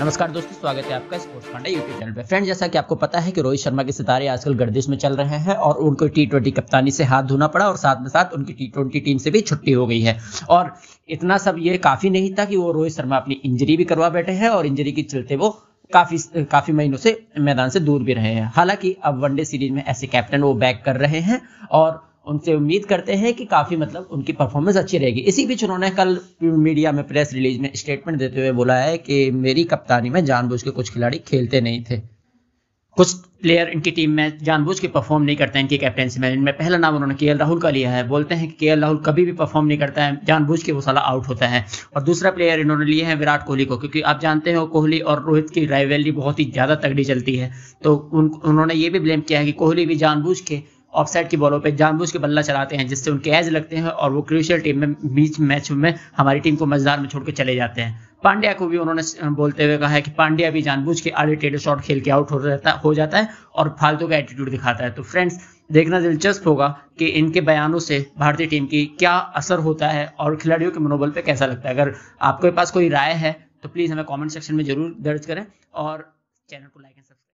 नमस्कार दोस्तों स्वागत है आपका स्पोर्ट्स पांडे यूट्यूब चैनल पर फ्रेंड जैसा कि आपको पता है कि रोहित शर्मा के सितारे आजकल गर्दिश में चल रहे हैं और उनको टी ट्वेंटी कप्तानी से हाथ धोना पड़ा और साथ में साथ उनकी टी ट्वेंटी टीम से भी छुट्टी हो गई है और इतना सब ये काफी नहीं था कि वो रोहित शर्मा अपनी इंजरी भी करवा बैठे हैं और इंजरी के चलते वो काफी काफी महीनों से मैदान से दूर भी रहे हैं हालांकि अब वनडे सीरीज में ऐसे कैप्टन वो बैक कर रहे हैं और उनसे उम्मीद करते हैं कि काफ़ी मतलब उनकी परफॉर्मेंस अच्छी रहेगी इसी बीच उन्होंने कल मीडिया में प्रेस रिलीज में स्टेटमेंट देते हुए बोला है कि मेरी कप्तानी में जानबूझ के कुछ खिलाड़ी खेलते नहीं थे कुछ प्लेयर इनकी टीम में जानबूझ के परफॉर्म नहीं करते हैं इनकी कैप्टनसी में इनमें पहला नाम उन्होंने के राहुल का लिया है बोलते हैं कि के राहुल कभी भी परफॉर्म नहीं करता है जानबूझ के वो साला आउट होता है और दूसरा प्लेयर इन्होंने लिए है विराट कोहली को क्योंकि आप जानते हो कोहली और रोहित की राइवेलरी बहुत ही ज़्यादा तगड़ी चलती है तो उन उन्होंने ये भी ब्लेम किया है कि कोहली भी जानबूझ के ऑफ साइड की बॉलों पर जानबूझ के बल्ला चलाते हैं जिससे उनके एज लगते हैं और वो क्रिशियल टीम में बीच मैच में हमारी टीम को मजदार में छोड़कर चले जाते हैं पांड्या को भी उन्होंने बोलते हुए कहा है कि पांड्या भी जानबूझ के आड़े टेढ़े शॉट खेल के आउट हो जाता हो जाता है और फालतू का एटीट्यूड दिखाता है तो फ्रेंड्स देखना दिलचस्प होगा कि इनके बयानों से भारतीय टीम की क्या असर होता है और खिलाड़ियों के मनोबल पर कैसा लगता है अगर आपके पास कोई राय है तो प्लीज़ हमें कमेंट सेक्शन में जरूर दर्ज करें और चैनल को लाइक एंड सब्सक्राइब